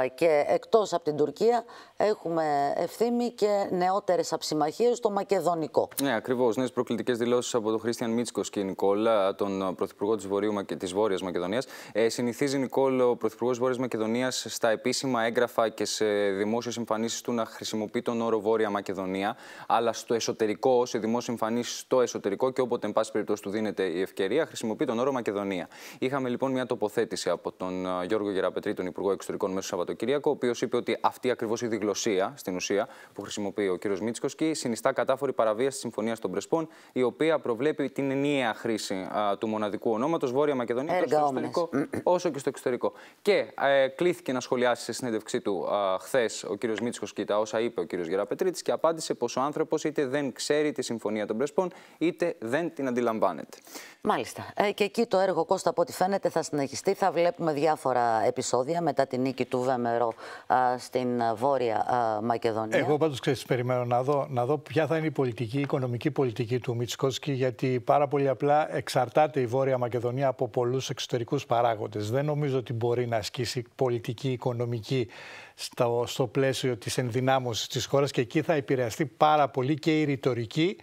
Ε, και εκτός από την Τουρκία έχουμε ευθύμη και νεότερες αψημαχίες στο Μακεδονικό. Ναι, ακριβώς. Νέες προκλητικές δηλώσεις από τον Χρήστιαν Μίτσκος και η Νικόλα, τον Πρωθυπουργό της, Βορείου, της Βόρειας Μακεδονίας. Ε, συνηθίζει, Νικόλα, ο Πρωθυπουργός της Βόρειας Μακεδονίας στα επίσημα έγγραφα και σε δημόσιες εμφανίσεις του να χρησιμοποιεί τον όρο Βόρεια Μακεδονία, αλλά στο εσωτερικό, σε δημόσιες εμφανίσεις στο εσωτερικό και όποτε, εν πάση περιπτώσει, του δίνεται η ευκαιρία, χρησιμοποιεί τον όρο Μακεδονία. Είχαμε λοιπόν μια τοποθέτηση από τον ε, Γιώργο Γεραπετρί, τον Υπουργό Εξωτερικών Μέσου Σαββατοκύριακο, ο οποίος είπε ότι αυτή ακριβώς η διγλωσία στην ουσία που χρησιμοποιεί ο κ. Μίτσκοσκι συνιστά κατάφορη παραβίαση της Συμφωνίας των Πρεσπών, η οποία προβλέπει την ενιαία χρήση α, του μοναδικού ονόματος Βόρεια Μακεδονία τόσο στο εσωτερικό όσο και στο εξωτερικό. Και ε, κλήθηκε να σχολιάσει σε συνέντευξή του χθες ο κ. Μίτσκοσκι τα όσα είπε ο κ. Γεραπετρίτης και απάντησε πως ο άνθρωπος είτε δεν ξέρει τη Συμφωνία των Πρεσπών, είτε δεν την αντιλαμβάνεται. Μάλιστα. Ε, και εκεί το έργο Κώστα, από ό,τι φαίνεται, θα συνεχιστεί. Θα βλέπουμε διάφορα επεισόδια μετά την νίκη του α, στην Βόρεια Μακεδονία. Εγώ πάντως ξέρεις, περιμένω να δω, να δω ποια θα είναι η πολιτική, η οικονομική πολιτική του Μιτσικόσκη γιατί πάρα πολύ απλά εξαρτάται η Βόρεια Μακεδονία από πολλούς εξωτερικούς παράγοντες. Δεν νομίζω ότι μπορεί να ασκήσει πολιτική, οικονομική στο, στο πλαίσιο της ενδυνάμωσης της χώρας και εκεί θα επηρεαστεί πάρα πολύ και η ρητορική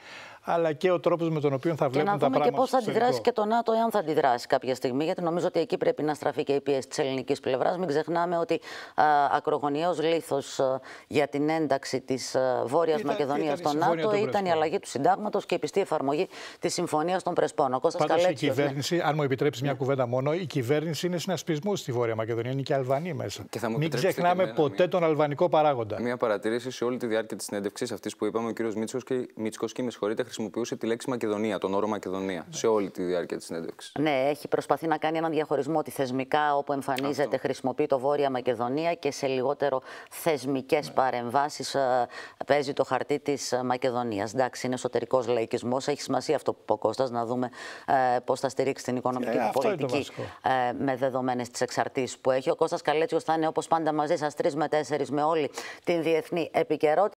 αλλά και ο τρόπος με τον οποίο θα βλέπουν τα πράγματα. Και να δούμε και πώ θα αντιδράσει και το ΝΑΤΟ, εάν θα αντιδράσει κάποια στιγμή, γιατί νομίζω ότι εκεί πρέπει να στραφεί και η πίεση της ελληνικής πλευράς. Μην ξεχνάμε ότι ακρογωνιαίο λήθο για την ένταξη της Βόρεια Μακεδονία στο ΝΑΤΟ ήταν η αλλαγή του συντάγματος και η πιστή εφαρμογή της Συμφωνίας των Πρεσπών. Πάντως η ναι. κυβέρνηση, αν μου επιτρέψεις μια κουβέντα μόνο, η κυβέρνηση είναι συνασπισμό στη Βόρεια Μακεδονία, είναι και Αλβανοί μέσα. Μην ξεχνάμε ποτέ τον αλβανικό παράγοντα. Μια παρατήρηση σε όλη τη διάρκεια της συνέντευξη αυτής που είπαμε, ο κ. Μίτσικο και με συγχωρείτε, χρησιμοποιούσε τη λέξη Μακεδονία, τον όρο Μακεδονία, σε όλη τη διάρκεια της συνέντευξης. Ναι, έχει προσπαθεί να κάνει έναν διαχωρισμό ότι θεσμικά όπου εμφανίζεται Αυτό. χρησιμοποιεί το Βόρεια Μακεδονία και σε λιγότερο θεσμικές ναι. παρεμβάσεις ε, παίζει το χαρτί της ε, Μακεδονίας. Εντάξει, είναι εσωτερικός λαϊκισμός. Έχει σημασία αυτό που είπε ο Κώστας, να δούμε ε, πώς θα στηρίξει την οικονομική ε, πολιτική με δεδομένες τις εξαρτήσεις που έχει. Ο Κώστας Καλέτσιος θα είναι όπως πάντα μαζί σας τρεις με τέσσερις με όλη την διεθνή επικαιρότητα.